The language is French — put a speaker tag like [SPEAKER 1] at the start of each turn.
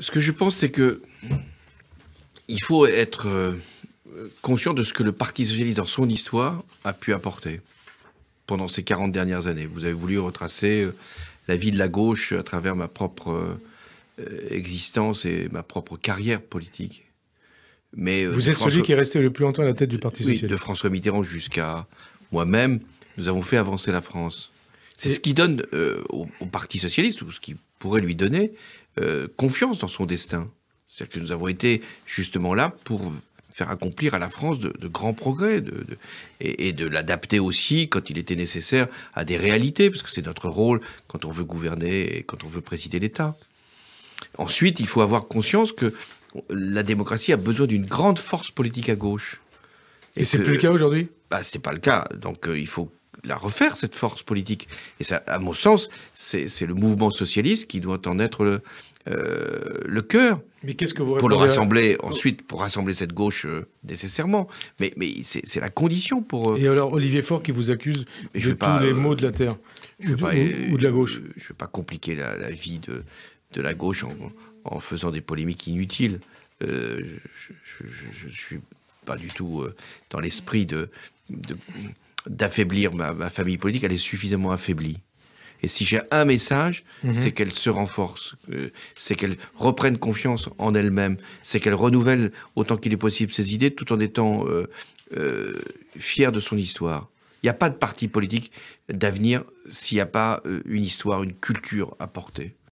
[SPEAKER 1] Ce que je pense, c'est que il faut être euh, conscient de ce que le Parti socialiste dans son histoire a pu apporter pendant ces 40 dernières années. Vous avez voulu retracer euh, la vie de la gauche à travers ma propre euh, existence et ma propre carrière politique. Mais vous êtes celui qui est resté le plus longtemps à la tête du Parti socialiste. De François Mitterrand jusqu'à moi-même, nous avons fait avancer la France. C'est ce qui donne au, au, Parti socialiste, ou ce qui pourrait lui donner euh, confiance dans son destin. C'est-à-dire que nous avons été justement là pour faire accomplir à la France de, grands progrès de, et, de l'adapter aussi quand il était nécessaire à des réalités, parce que c'est notre rôle quand on veut gouverner et quand on veut présider l'État. Ensuite, il faut avoir conscience que la démocratie a besoin d'une grande force politique à gauche. Et, ce c'est plus le cas aujourd'hui bah, Ce pas le cas. Donc euh, il faut la refaire, cette force politique. Et ça, à mon sens, c'est le mouvement socialiste qui doit en être le, euh, le cœur. Mais qu'est-ce que vous Pour le rassembler oh. ensuite, pour rassembler cette gauche euh, nécessairement. Mais, mais c'est la condition pour. Euh, Et alors Olivier Faure qui vous accuse de tous les maux de la terre ou, de la gauche. Je ne vais pas compliquer la, la, vie de, de la gauche en, en faisant des polémiques inutiles. je ne suis pas du tout dans l'esprit de d'affaiblir ma, famille politique, elle est suffisamment affaiblie. Et si j'ai un message, mhm. c'est qu'elle se renforce, euh, c'est qu'elle reprenne confiance en elle-même, c'est qu'elle renouvelle autant qu'il est possible ses idées tout en étant euh, euh, fière de son histoire. Il n'y a pas de parti politique d'avenir s'il n'y a pas une histoire, une culture à porter.